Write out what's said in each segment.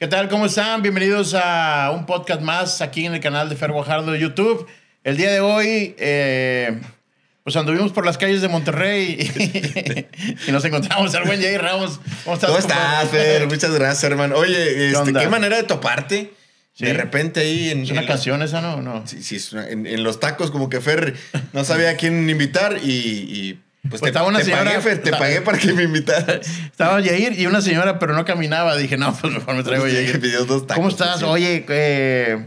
¿Qué tal? ¿Cómo están? Bienvenidos a un podcast más aquí en el canal de Fer Guajardo de YouTube. El día de hoy, eh, pues anduvimos por las calles de Monterrey y, nos encontramos al buen Jay Ramos. ¿Cómo estás? ¿Cómo estás, Fer? Muchas gracias, hermano. Oye, ¿Qué, este, manera de toparte? De repente ahí en. Es una canción esa, ¿no? no. Sí, sí, en, los tacos, como que Fer no sabía a quién invitar y pues, pues estaba una señora. Pagué, te pagué para que me invitaras. Estaba Yair y una señora, pero no caminaba. Dije, no, pues mejor me traigo pues Yair. Dos ¿Cómo pues estás? Oye, eh,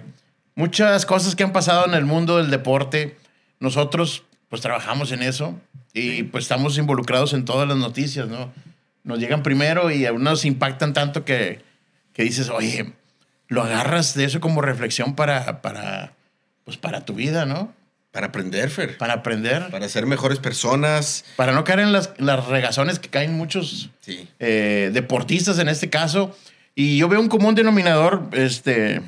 muchas cosas que han pasado en el mundo del deporte. Nosotros, pues trabajamos en eso y pues estamos involucrados en todas las noticias, ¿no? Nos llegan primero y algunos impactan tanto que, que dices, oye, lo agarras de eso como reflexión para, para, pues para tu vida, ¿no? Para aprender, Fer. Para aprender. Para ser mejores personas. Para no caer en las, las regazones que caen muchos eh, deportistas en este caso. Y yo veo un común denominador, este,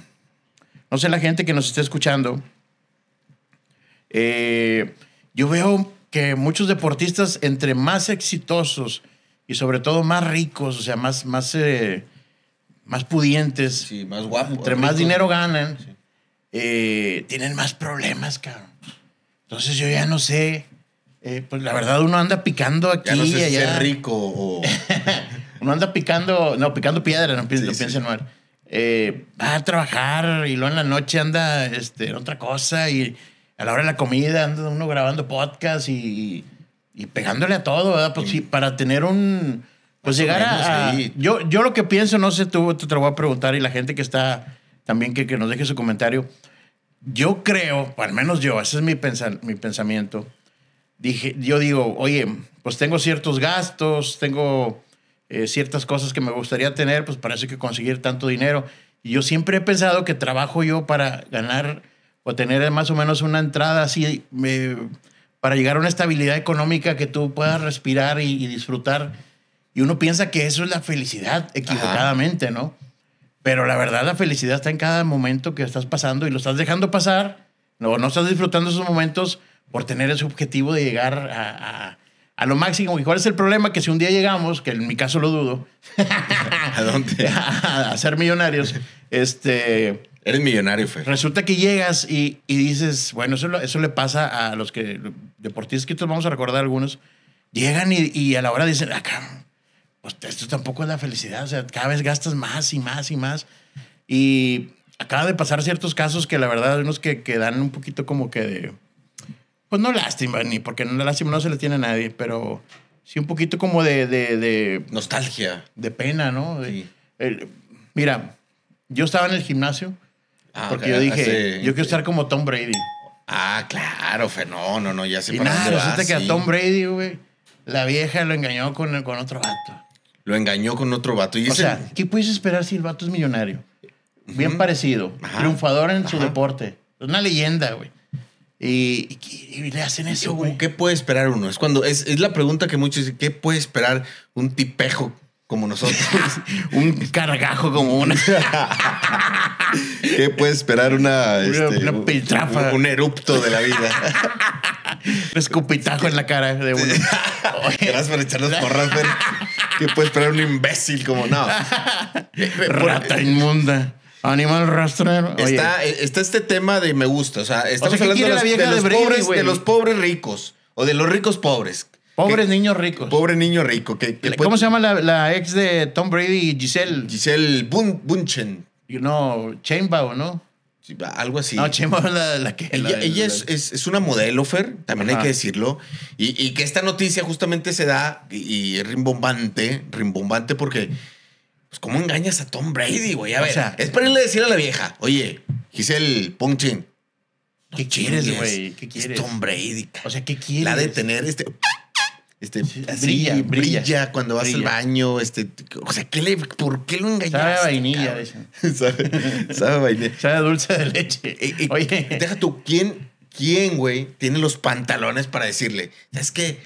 no sé, la gente que nos está escuchando. Eh, yo veo que muchos deportistas, entre más exitosos y sobre todo más ricos, o sea, más, más, eh, más pudientes. más Entre más dinero ganan, tienen más problemas, cabrón. Entonces yo ya no sé. Eh, pues la verdad, uno anda picando aquí ya no Si es rico uno anda picando, no, picando piedra, no, piensa, sí, eh, va a trabajar y luego en la noche anda este, en otra cosa y a la hora de la comida anda uno grabando podcast y, y pegándole a todo, Pues sí, para tener un. Pues llegar a. yo, yo lo que pienso, no sé tú, te, te lo voy a preguntar y la gente que está también que, que nos deje su comentario yo creo, al menos yo, ese es mi, pensamiento, dije, yo digo, oye, pues tengo ciertos gastos, tengo eh, ciertas cosas que me gustaría tener, pues parece que conseguir tanto dinero. Y yo siempre he pensado que trabajo yo para ganar o tener más o menos una entrada así, para llegar a una estabilidad económica que tú puedas respirar y, disfrutar. Y uno piensa que eso es la felicidad, equivocadamente, ¿no? Pero la verdad, la felicidad está en cada momento que estás pasando y lo estás dejando pasar, no no estás disfrutando esos momentos por tener ese objetivo de llegar a, lo máximo. ¿Y cuál es el problema? Que si un día llegamos, que en mi caso lo dudo, ¿a dónde? a, ser millonarios, este. Eres millonario, Fer. Resulta que llegas y, dices, bueno, eso, le pasa a los que deportistas que vamos a recordar algunos, llegan y, y a la hora dicen, acá, ah, pues esto tampoco es la felicidad, o sea, cada vez gastas más y más y más. Y acaba de pasar ciertos casos que la verdad, unos que, que dan un poquito como que de, pues no lástima, ni porque no lástima no se le tiene a nadie, pero sí un poquito como de... de, Nostalgia. De pena, ¿no? sí. mira, yo estaba en el gimnasio ah, porque yo dije, yo quiero estar como Tom Brady. Ah, claro, fe, no, no, no, ya se y nada, resulta que a Tom Brady, güey, la vieja lo engañó con, con otro gato lo engañó con otro vato. Y o sea, ¿qué puedes esperar si el vato es millonario? Bien parecido, triunfador en su deporte. Es una leyenda, güey. Y, le hacen eso, güey. ¿Qué puede esperar uno? Es cuando es, es la pregunta que muchos dicen, ¿qué puede esperar un tipejo como nosotros. un cargajo como una. ¿Qué puede esperar una, una, este, piltrafa? Un, erupto de la vida. un escupitajo en la cara de uno. Gracias por echarnos ¿Qué puede esperar un imbécil como no? Rata inmunda. Animal rastrero. Está, está, este tema de me gusta. O sea, estamos hablando de los, pobres, de los pobres ricos o de los ricos pobres. Pobre niño rico. Pobre niño rico. ¿Cómo se llama la, ex de Tom Brady, Giselle? Giselle Bunchen. You no, know, Chainbow, ¿no? algo así. No, Chainbow es la que... ella, es, una modelo, también hay que decirlo. Y, que esta noticia justamente se da y, es rimbombante, rimbombante porque... Pues, ¿cómo engañas a Tom Brady, güey? A ver, o sea, es para irle a decir a la vieja, oye, Giselle Bunchen, ¿Qué quieres, güey? ¿Qué quieres? Es Tom Brady. O sea, ¿qué quieres? La de tener este... Este, brilla, brilla, cuando vas al baño, este, o sea, ¿por qué lo engañaste? Sabe vainilla, sabe, sabe vainilla. dulce de leche. Oye. Deja tú, ¿quién, quién, güey, tiene los pantalones para decirle, ¿sabes qué?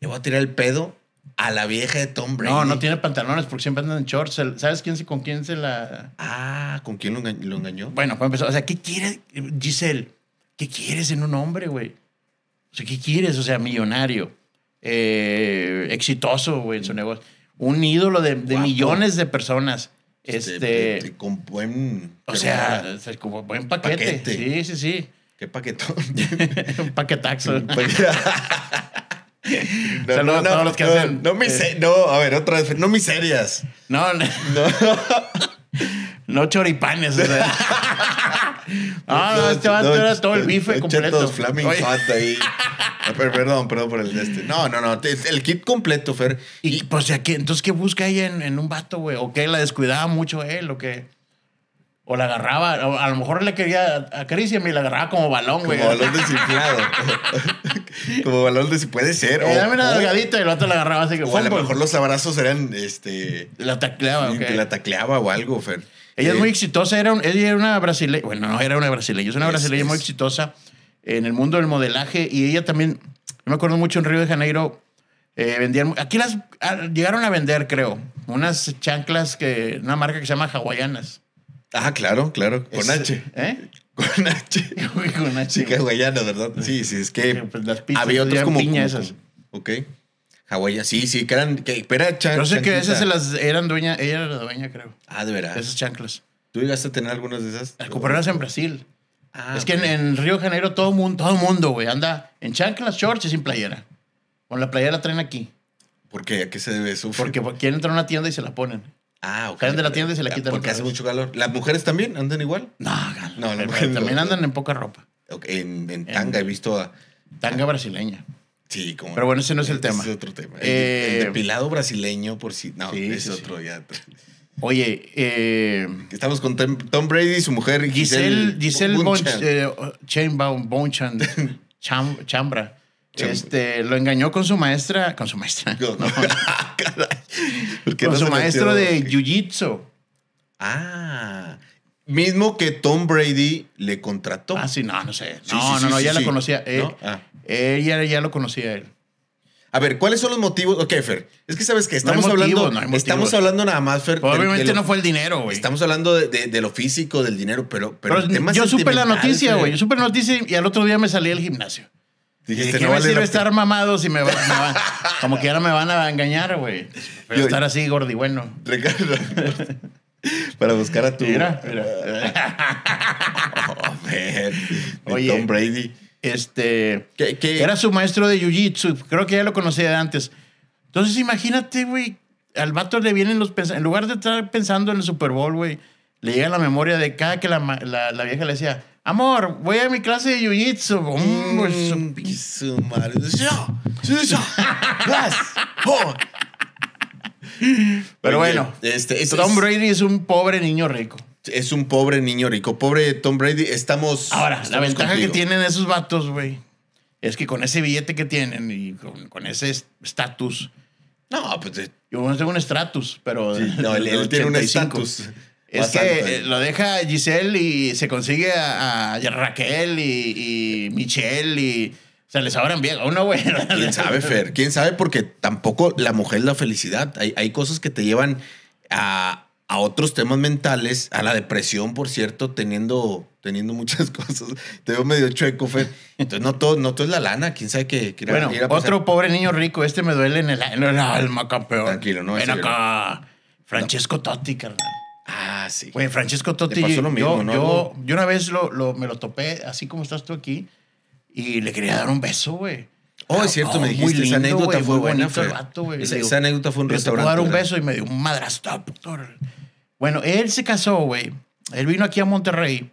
Le voy a tirar el pedo a la vieja de Tom Brady. No, no tiene pantalones porque siempre andan en shorts. ¿Sabes quién se, con quién se la...? Ah, ¿con quién lo, engañó? Bueno, pues empezó o sea, ¿qué quiere Giselle? ¿Qué quieres en un hombre, güey? O sea, ¿qué quieres? O sea, millonario eh, exitoso, en su negocio. Un ídolo de, de millones de personas. Este, este con buen, o sea, con buen paquete. Sí, sí, sí. Qué paquetón. un paquetaxo. No, Saludos a todos los que hacen. No, eh, no, a ver, otra vez. No miserias. No, no. No, choripanes. O Ah, no, este vato era todo el bife completo. Chetos Flaming Fat ahí. Ah, perdón, perdón por el este. No, no, no. El kit completo, Fer. Y, pues, entonces, ¿qué busca ahí en, un vato, güey? ¿O qué? ¿La descuidaba mucho él o qué? O la agarraba, a lo mejor le quería a acariciarme y la agarraba como balón, güey. Como balón desinflado. como balón de puede ser. Eh, dame una delgadita y el otro la agarraba así que. O a lo mejor los abrazos eran este. La tacleaba, Que la tacleaba o algo, Fer. Ella es muy exitosa, era, ella era una brasileña, bueno, no era una brasileña, es una brasileña muy exitosa en el mundo del modelaje y ella también, yo me acuerdo mucho en Río de Janeiro, eh, vendían, aquí las ah, llegaron a vender, creo, unas chanclas que, una marca que se llama Hawaianas. Ah, claro, claro, con H. ¿Eh? Con H. con H. Sí, hawaiana, ¿verdad? Sí, sí, es que pues las había otras como, piñas esas. ok. Hawaii, sí, sí, que eran, que sé que esas eran dueña, ella era la dueña, creo. Ah, de verdad. Esas chanclas. ¿Tú ibas a tener algunas de esas? Las en Brasil. Ah, es que en, Río de Janeiro todo mundo, todo mundo, güey, anda en chanclas, shorts y sin playera. Con la playera traen aquí. ¿Por qué? ¿A qué se debe eso? Porque, quieren entrar a una tienda y se la ponen. Ah, ok. de la tienda y se la quitan. Porque hace mucho calor. ¿Las mujeres también andan igual? No, no, no, También andan en poca ropa. En, tanga he visto a... Tanga brasileña. Sí, como. Pero bueno, ese no es el tema. es otro tema. el, eh, depilado brasileño, por si. No, es otro ya. Oye, eh, estamos con Tom Brady y su mujer Giselle. Giselle, Giselle Bonchan. Eh, Chambra. Este, lo engañó con su maestra, con su maestra, no, con su maestro de jiu-jitsu. Ah, Mismo que Tom Brady le contrató. Ah, sí, no, no sé. no, no, no, ya la conocía él. ella ah. ya, lo conocía él. A ver, ¿cuáles son los motivos? Ok, Fer, es que sabes que estamos hablando. estamos hablando nada más, Fer. Obviamente no fue el dinero, güey. Estamos hablando de, lo físico, del dinero, pero. Pero, yo supe la noticia, güey. Yo supe la noticia y al otro día me salí del gimnasio. dije, ¿Qué no me sirve estar mamado si me, van como que ahora me van a engañar, güey? Pero estar así gordi, bueno. Para buscar a tu. Mira, oh, Oye, Tom Brady. Este. Que Era su maestro de jiu-jitsu. Creo que ya lo conocía de antes. Entonces, imagínate, güey. Al vato le vienen los pensamientos. En lugar de estar pensando en el Super Bowl, güey, le llega la memoria de cada que la, la, vieja le decía. Amor, voy a mi clase de jiu-jitsu. Mm, su madre. Oh. Pero bueno, este, Tom Brady es un pobre niño rico. Es un pobre niño rico. Pobre Tom Brady, estamos. Ahora, la ventaja que tienen esos vatos, güey, es que con ese billete que tienen y con, ese estatus. No, pues. Eh, yo no tengo un estatus, pero. no, él, tiene un estatus. Es que eh, ¿eh? lo deja Giselle y se consigue a, Raquel y, y Michelle y sea, les abran bien a una güey. ¿Quién sabe, Fer? ¿Quién sabe? Porque tampoco la mujer es la felicidad. Hay, hay cosas que te llevan a, a otros temas mentales, a la depresión, por cierto, teniendo, teniendo muchas cosas. Te veo medio chueco, Fer. Entonces, no todo, no todo es la lana. ¿Quién sabe qué? bueno, otro pobre niño rico. Este me duele en el, alma, campeón. Tranquilo, no. Ven acá. Francesco Totti, carnal. Ah, sí. Güey, Francesco Totti. pasó lo mismo, yo, ¿no? yo, yo, una vez lo, lo, me lo topé, así como estás tú aquí y le quería dar un beso, güey. Oh, es cierto, me oh, dijiste. esa anécdota fue buena. Fue, esa, anécdota fue un restaurante. Le quería dar un beso y me dio un doctor. Bueno, él se casó, güey. Él vino aquí a Monterrey.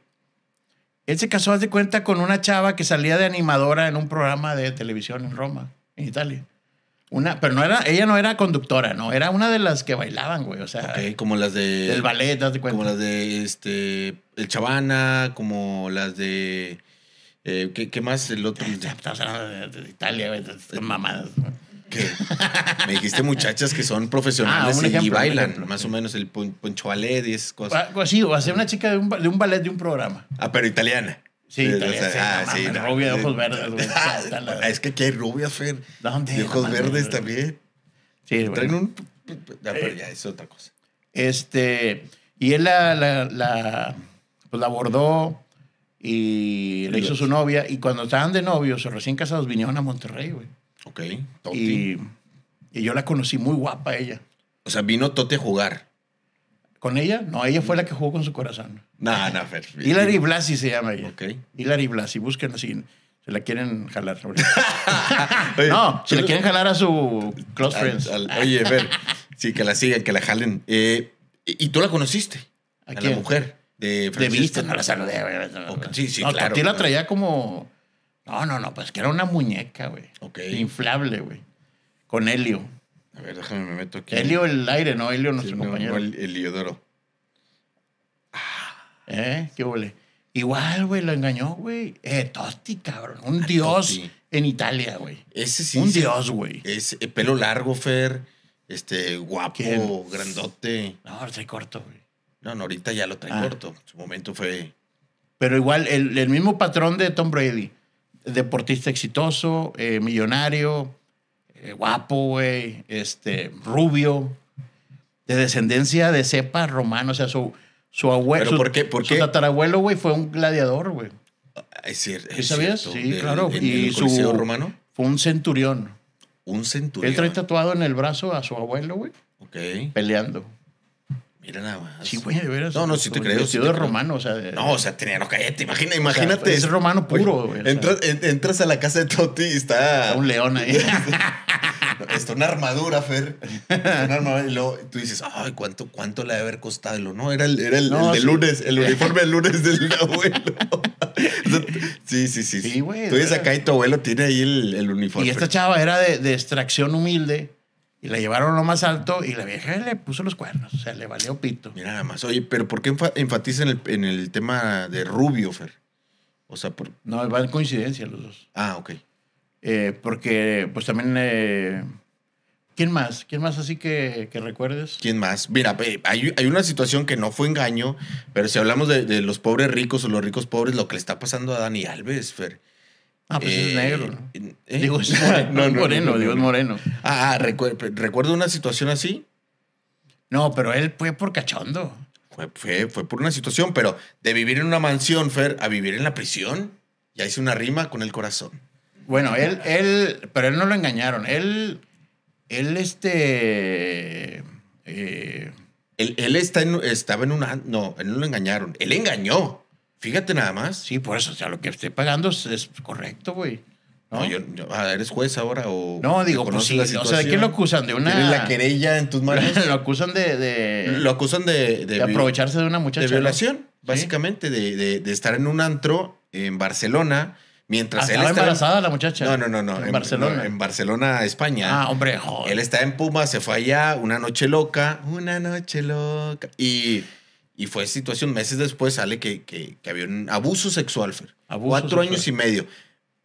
Él se casó, haz de cuenta, con una chava que salía de animadora en un programa de televisión en Roma, en Italia. Una, pero no era, ella no era conductora, no, era una de las que bailaban, güey, o sea. Okay, como las de. El ballet, haz de cuenta. Como las de, este, El Chavana, como las de eh, ¿qué, más? El otro. Estamos hablando de, Italia, güey. Mamadas. me dijiste muchachas que son profesionales ah, y bailan, más o menos el poncho ballet y esas cosas. O, sí, o hacer una chica de un, ballet de un programa. Ah, pero italiana. Sí, eh, italiana. sí, ah, rubia de ojos verdes. es que aquí hay rubias, Fer. ¿Dónde? De ojos verdes también. Sí, un... pero eh, ya, es otra cosa. Este... Y él la, la, pues la abordó y le hizo su novia. Y cuando estaban de novios o recién casados, vinieron a Monterrey, güey. Ok, Y, yo la conocí muy guapa ella. O sea, vino Tote a jugar. ¿Con ella? No, ella fue la que jugó con su corazón. No, no, Fer. Hilary Blasi se llama ella. Ok. Hilary Blasi, busquen así. Se la quieren jalar. no, se la quieren jalar a su close friends. oye, Fer, sí, que la sigan, que la jalen. Eh, y, tú la conociste? ¿A, la mujer de, vista, no la saludé. güey. Sí, sí, no, claro. Tati la traía como. No, no, no, pues que era una muñeca, güey. Ok. Inflable, güey. Con Helio. A ver, déjame me meto aquí. Helio el aire, ¿no? Helio nuestro compañero. el Heliodoro. Ah, ¿Eh? ¿Qué huele? Igual, güey, lo engañó, güey. Eh, Totti, cabrón. Un dios en Italia, güey. Ese sí. Un dios, güey. Es eh, pelo largo, Fer. Este, guapo, grandote. No, estoy corto, güey. No, no, ahorita ya lo trae ah. corto. su momento fue. Pero igual, el, mismo patrón de Tom Brady. Deportista exitoso, eh, millonario, eh, guapo, güey, este, rubio, de descendencia de cepa romano. O sea, su, su abuelo. ¿Pero por qué? tatarabuelo, güey, fue un gladiador, güey. Ah, es cierto. ¿Y sabías? Sí, claro. y su, romano? Fue un centurión. Un centurión. Él trae tatuado en el brazo a su abuelo, güey. Ok. Peleando. Mira nada más. Sí, güey, de veras. No, no, si te crees Si es romano, o sea. No, o sea, tenía, no, cállate, imagina, imagínate. Pues, es romano puro, güey. Entras, entras, a la casa de Toti y está. está un león ahí. está una armadura, Fer. una armadura. Y luego tú dices, ay, ¿cuánto, cuánto le debe haber costado? Lo, no, era el, era el, de lunes, el uniforme del lunes del abuelo. sí, sí, sí. Sí, güey. tú dices acá y tu abuelo tiene ahí el, el uniforme. Y esta chava era de, de extracción humilde y la llevaron a lo más alto y la vieja le puso los cuernos. O sea, le valió pito. Mira nada más. Oye, pero ¿por qué enfatizan en el, en el tema de Rubio, Fer? O sea, por... No, van en coincidencia los dos. Ah, ok. Eh, porque, pues también... Eh, ¿Quién más? ¿Quién más así que, que recuerdes? ¿Quién más? Mira, eh, hay, hay, una situación que no fue engaño, pero si hablamos de, de, los pobres ricos o los ricos pobres, lo que le está pasando a Dani Alves, Fer. Ah, pues es negro. Eh, no es moreno, digo, es moreno. Ah, recuerdo una situación así. No, pero él fue por cachondo. Fue, por una situación, pero de vivir en una mansión, Fer, a vivir en la prisión, ya hice una rima con el corazón. Bueno, él, él, pero él no lo engañaron. Él, él, este. Eh, él, él está estaba en una. No, él no lo engañaron. Él engañó. Fíjate nada más, sí, por eso, o sea, lo que estoy pagando es, correcto, güey. ¿No? yo, ¿Eres juez ahora o.? No, digo, pues sí. O sea, ¿de qué lo acusan? ¿De una.? la querella en tus manos? lo acusan de, lo acusan de. De, aprovecharse de una muchacha. De violación, básicamente, de, estar en un antro en Barcelona. Mientras él estaba embarazada la muchacha. No, no, no, no. En, Barcelona. en Barcelona, España. Ah, hombre, joder. Él está en Puma, se fue allá, una noche loca. Una noche loca. Y y fue situación, meses después sale que, que, había un abuso sexual, Fer. Abuso cuatro años y medio.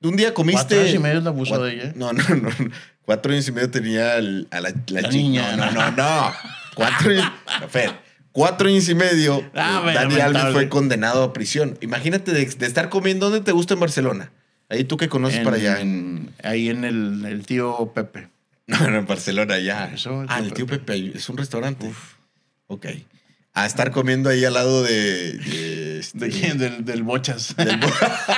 Un día comiste. Cuatro años y medio el abuso de ella. ¿eh? No, no, no. Cuatro años y medio tenía a la, la, la niña. No, no, no. cuatro años. Fer, cuatro años y medio. Ah, Dani Alves fue condenado a prisión. Imagínate de, estar comiendo. ¿Dónde te gusta en Barcelona? Ahí tú que conoces para allá. ahí en el, el, tío Pepe. No, no, en Barcelona, ya. ah, el tío Pepe. Pepe. es un restaurante. Uf. Ok a estar comiendo ahí al lado de. Este, del, del Bochas.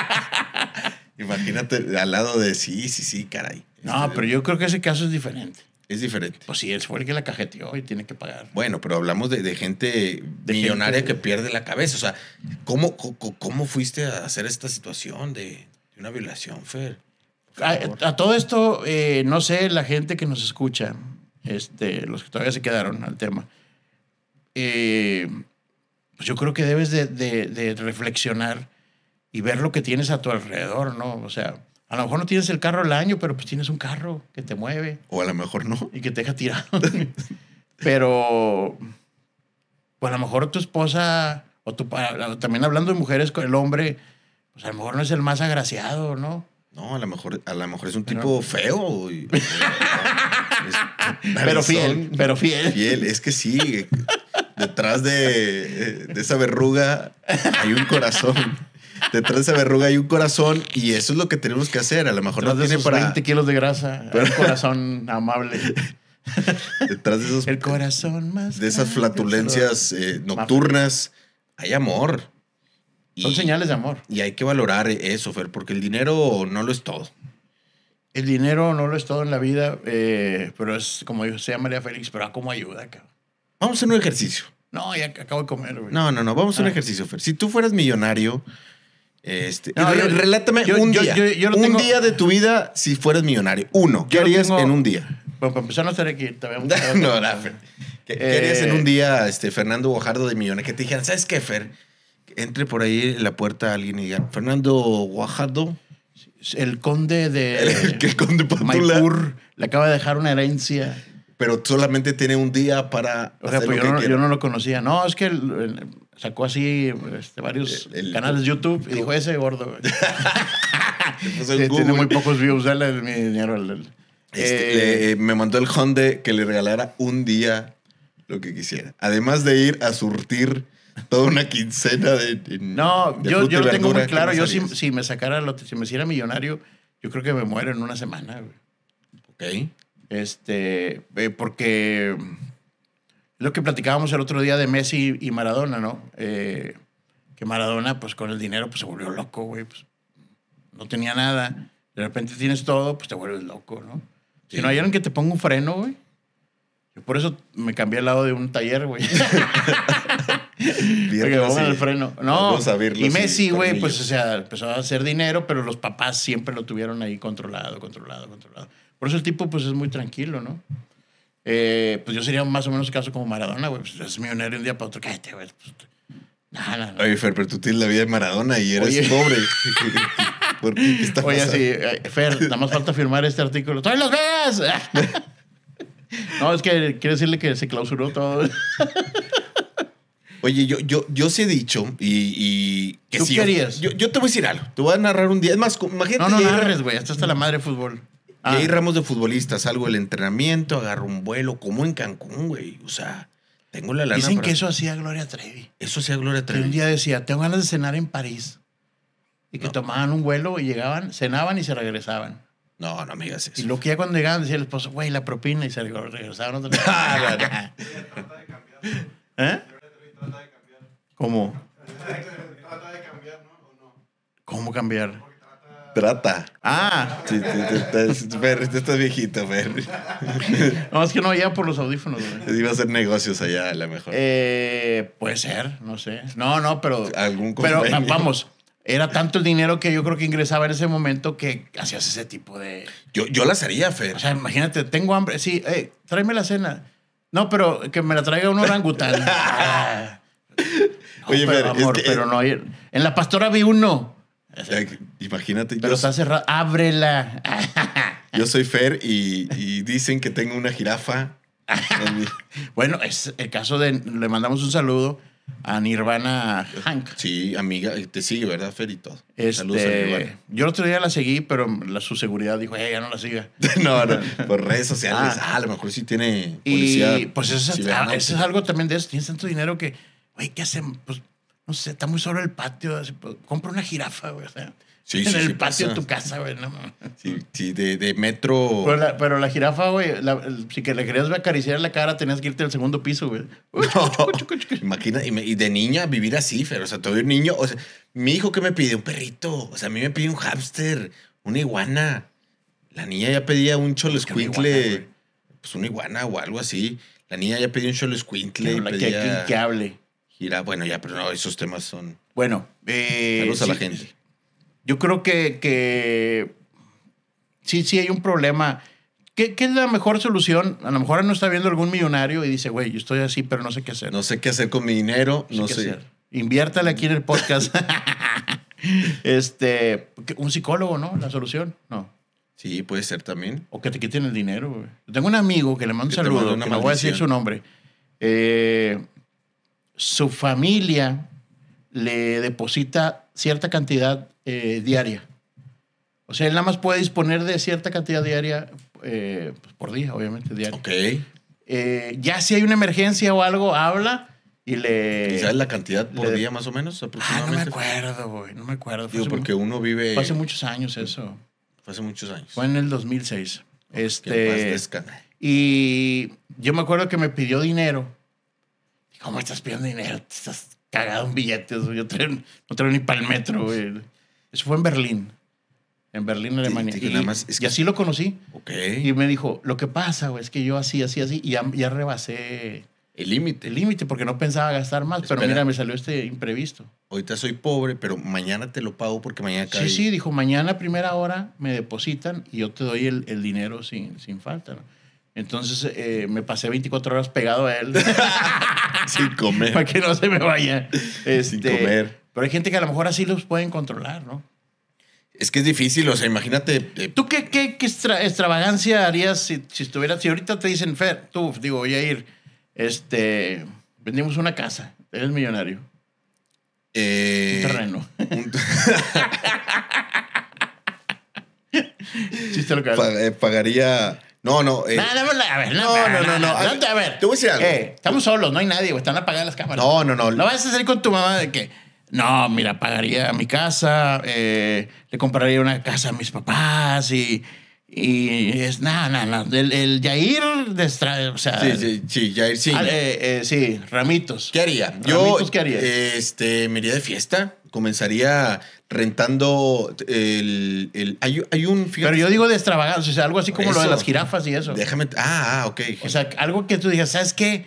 Imagínate, al lado de. Sí, sí, sí, caray. No, pero yo creo que ese caso es diferente. Es diferente. Pues sí, él fue el que la cajeteó y tiene que pagar. Bueno, pero hablamos de, gente millonaria que pierde la cabeza. O sea, ¿cómo, cómo fuiste a hacer esta situación de, una violación, Fer? A, todo esto, eh, no sé, la gente que nos escucha, este, los que todavía se quedaron al tema, eh, pues yo creo que debes de, reflexionar y ver lo que tienes a tu alrededor, ¿no? O sea, a lo mejor no tienes el carro al año, pero pues tienes un carro que te mueve. O a lo mejor no. Y que te deja tirado. pero, pues a lo mejor tu esposa, o tu, también hablando de mujeres con el hombre, pues a lo mejor no es el más agraciado, ¿no? No, a lo mejor, a lo mejor es un tipo feo. pero fiel, pero fiel. Fiel, es que sí. Detrás eh, de, esa verruga hay un corazón. Detrás de esa verruga hay un corazón y eso es lo que tenemos que hacer. A lo mejor no tiene para. 20 kilos de grasa, pero... un corazón amable. Detrás de esos. El corazón más. De esas flatulencias eh, nocturnas hay amor. Son señales de amor. Y hay que valorar eso, Fer, porque el dinero no lo es todo. El dinero no lo es todo en la vida, eh, pero es como yo sea María Félix, pero ¿a cómo ayuda, cabrón? Vamos a un ejercicio. No, ya acabo de comer, güey. No, no, no. Vamos a hacer un ah. ejercicio, Fer. Si tú fueras millonario, este, relátame un día. un día de tu vida si fueras millonario. Uno. ¿Qué harías en un día? Bueno, para empezar no estaré aquí. Todavía no, Fer. ¿Qué, harías en un eh. día, este, Fernando Guajardo de Millones? Que te dijeran, ¿sabes qué, Fer? Entre por ahí en la puerta alguien y digan, Fernando Guajardo. El conde de. El, conde Patula. Maipur le acaba de dejar una herencia pero solamente tiene un día para. O sea, hacer pues lo yo, que no, yo no lo conocía. No, es que sacó así este, varios canales de YouTube y dijo: Ese gordo. tiene muy pocos views. mi dinero. Este, eh, eh, me mandó el Honda que le regalara un día lo que quisiera. Además de ir a surtir toda una quincena de. no, yo, yo tengo muy claro. Yo, si, me sacara, si me hiciera millonario, yo creo que me muero en una semana, Ok. Este, eh, porque lo que platicábamos el otro día de Messi y Maradona, ¿no? Eh, que Maradona, pues con el dinero, pues se volvió loco, güey. Pues, no tenía nada. De repente tienes todo, pues te vuelves loco, ¿no? Si no hay alguien que te ponga un freno, güey. Yo por eso me cambié al lado de un taller, güey. Porque vamos al freno. No, y Messi, güey, pues, o sea, empezó a hacer dinero, pero los papás siempre lo tuvieron ahí controlado, controlado, controlado. Por eso el tipo, pues, es muy tranquilo, ¿no? Eh, pues yo sería más o menos caso como Maradona, güey. Pues, es millonario un día para otro. Cállate, güey. Pues, nada, nada. Oye, Fer, pero tú tienes la vida de Maradona y eres pobre. ¿Por qué? ¿Qué Oye, sí, Fer, nada más falta firmar este artículo. ¡Toy los veas no, es que quiere decirle que se clausuró todo. Oye, yo, yo, yo sí he dicho y, y que ¿Tú querías? Yo, te voy a decir algo. Te voy a narrar un día. Es más, imagínate. No, no narres, güey. Hasta está la madre de fútbol. Y hay ah. ramos de futbolistas Salgo del entrenamiento, agarro un vuelo, como en Cancún, güey. O sea, tengo la lana. Dicen que eso hacía Gloria Trevi. Eso hacía Gloria Trevi. Y un día decía, tengo ganas de cenar en París. Y que tomaban un vuelo y llegaban, cenaban y se regresaban. No, no me digas eso. Y lo que ya cuando llegaban decía el esposo, güey, la propina y se regresaban otra vez. ah, claro. ¿Eh? ¿Cómo? Trata de cambiar, ¿no? ¿O no? ¿Cómo cambiar? trata. Ah. Sí, estás viejito, Fer. No, es que no ya por los audífonos, güey. Iba a hacer negocios allá, a lo mejor. Eh, puede ser, no sé. No, no, pero. Algún Pero ah, vamos. Era tanto el dinero que yo creo que ingresaba en ese momento que hacías ese tipo de. Yo, yo las haría, Fer. O sea, imagínate, tengo hambre. Sí, eh, tráeme la cena. No, pero que me la traiga un orangután. Ah. Oye, pero, Fer, amor, pero no. En la pastora vi uno imagínate. Pero está cerrado. ¡Ábrela! yo soy Fer y, dicen que tengo una jirafa. Bueno, es el caso de. Le mandamos un saludo a Nirvana Hank. Sí, amiga, te sigue, ¿verdad, Fer? Y todo. Saludos a este, Nirvana. Yo el otro día la seguí, pero la, su seguridad dijo, eh, ya no la siga. no, no, por redes sociales. Ah. ah, a lo mejor sí tiene policía. Y pues ah, eso, es, algo también de eso. Tienes tanto dinero que, güey, ¿qué hacen? Pues no sé, está muy solo el patio, pues, compra una jirafa, güey. O en el patio de tu casa, güey. sí, de, metro. Pero la, jirafa, güey, si que le querías acariciar la cara, tenías que irte al segundo piso, güey. Imagina, y de niña vivir así, pero, o sea, todavía un niño. O sea, mi hijo que me pide un perrito, o sea, a mí me pide un hámster, una iguana. La niña ya pedía un cholo pues una iguana o algo así. La niña ya pedía un cholo ¿Quién que hable bueno, ya, pero no, esos temas son. Bueno, eh, saludos a la gente. Yo creo que, que sí, sí hay un problema. ¿Qué, es la mejor solución? A lo mejor no está viendo algún millonario y dice, güey, yo estoy así, pero no sé qué hacer. No sé qué hacer con mi dinero, no, sé. Inviértale aquí en el podcast. este, un psicólogo, ¿no? La solución, no. Sí, puede ser también. O que te quiten el dinero, güey. Tengo un amigo que le mando un saludo, que voy a decir su nombre. Eh, su familia le deposita cierta cantidad eh, diaria. O sea, él nada más puede disponer de cierta cantidad diaria eh, pues, por día, obviamente, diaria. Ok. Eh, ya si hay una emergencia o algo, habla y le... ¿Y sabes la cantidad por día más o menos Ah, no me acuerdo, güey, no me acuerdo. Digo, porque uno vive... Fue hace muchos años eso. Fue hace muchos años. Fue en el 2006. este... y yo me acuerdo que me pidió dinero cómo estás pidiendo dinero? Te estás cagado en billetes, Yo no traigo ni para el metro, güey. Eso fue en Berlín. En Berlín, Alemania. y, nada más es que... así lo conocí. Ok. Y me dijo, lo que pasa, güey, es que yo así, así, así, y ya, rebasé... El límite. El límite, porque no pensaba gastar más, pero mira, me salió este imprevisto. Ahorita soy pobre, pero mañana te lo pago porque mañana cae. Sí, sí, dijo, mañana primera hora me depositan y yo te doy el, dinero sin, sin falta. Entonces eh, me pasé 24 horas pegado a él. Sin comer. Para que no se me vaya. Sin este, comer. Pero hay gente que a lo mejor así los pueden controlar, ¿no? Es que es difícil, o sea, imagínate. Eh, ¿Tú qué, qué, extravagancia harías si, estuvieras, si ahorita te dicen, Fer, tú, digo, voy a ir, este, vendimos una casa, eres millonario. Eh, un terreno. Chiste eh, pagaría no, no. Eh, a ver, no, no, no, no, A, ver, te voy a algo. Eh, estamos solos, no hay nadie, güey. Están apagadas las cámaras. No, no, no. No vas a salir con tu mamá de que, no, mira, pagaría mi casa, eh, le compraría una casa a mis papás y. Y es nada, nada, nada. El, Yair... de, o sea, Sí, sí, sí, Jair sí. Ah, sí, Ramitos. ¿Qué haría? Yo, ¿qué haría? Este, me iría de fiesta. Comenzaría rentando el... hay, un... Pero yo digo de extravagante o sea, algo así como lo de las jirafas y eso. Déjame... Ah, ah, ok. O sea, algo que tú digas, ¿sabes qué?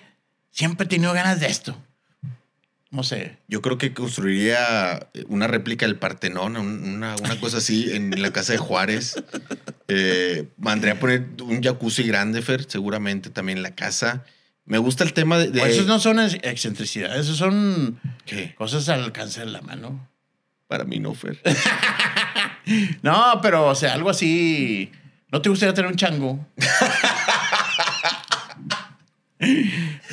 Siempre he tenido ganas de esto. No sé. Yo creo que construiría una réplica del Partenón, una, una cosa así, en la casa de Juárez. Eh, mandaría a poner un jacuzzi grande, Fer, seguramente también en la casa. Me gusta el tema de. esos no son excentricidades, esos son cosas al alcance de la mano. Para mí no, Fer. no, pero, o sea, algo así. ¿No te gustaría tener un chango?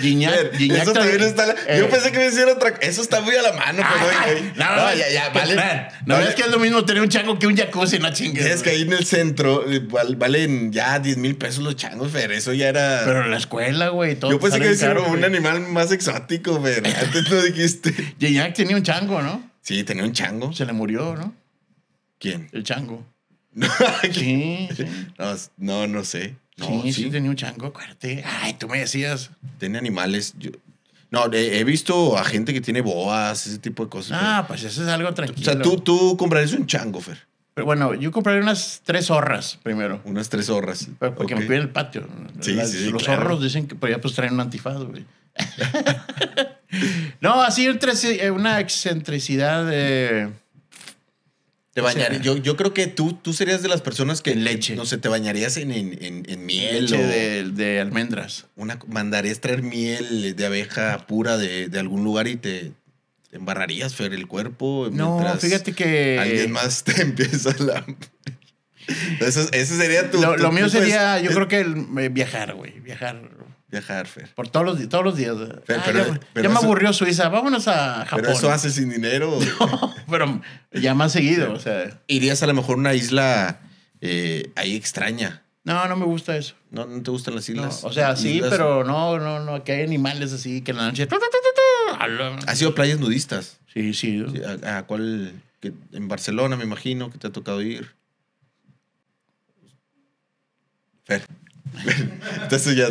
Giñac, eso también está yo eh. pensé que me hiciera otra Eso está muy a la mano, pero no, no, ya, ya, vale. no, es que es lo mismo tener un chango que un jacuzzi, no chingues. Es que ahí en el centro eh, valen ya 10 mil pesos los changos, Fer. Eso ya era. Pero en la escuela, güey. Todo yo pensé que hicieron un animal más exótico, Fer. Antes no dijiste. Giñac tenía un chango, ¿no? Sí, tenía un chango. Se le murió, ¿no? ¿Quién? El chango. sí, No, no, sé. sí, sí, tenía un chango, acuérdate. Ay, tú me decías. Tiene animales. No, he, visto a gente que tiene boas, ese tipo de cosas. Ah, pues eso es algo tranquilo. O sea, tú, tú comprarías un chango, Fer. Pero bueno, yo compraría unas tres zorras primero. Unas tres zorras. porque me piden el patio. Sí, sí, Los zorros dicen que por pues, allá pues traen un antifaz, güey. No, así eh, una excentricidad de. Te Yo, creo que tú, tú serías de las personas que. leche. No sé, te bañarías en, miel. o de, almendras. Una, mandarías traer miel de abeja pura de, algún lugar y te, embarrarías Fer, el cuerpo. No, fíjate que. Alguien más te empieza la. ese sería tu. Lo, mío sería, yo creo que eh, viajar, güey. Viajar. Viajar, Fer. Por todos los, todos los días. Ah, ya, me aburrió Suiza, vámonos a Japón. Pero eso hace sin dinero. pero ya más seguido, o sea. Irías a lo mejor a una isla eh, ahí extraña. No, no me gusta eso. ¿No, te gustan las islas? o sea, sí, pero no, no, no, que hay animales así que la noche... ¿Ha sido playas nudistas? Sí, sí. ¿A, cuál? en Barcelona, me imagino, que te ha tocado ir. Fer. Entonces ya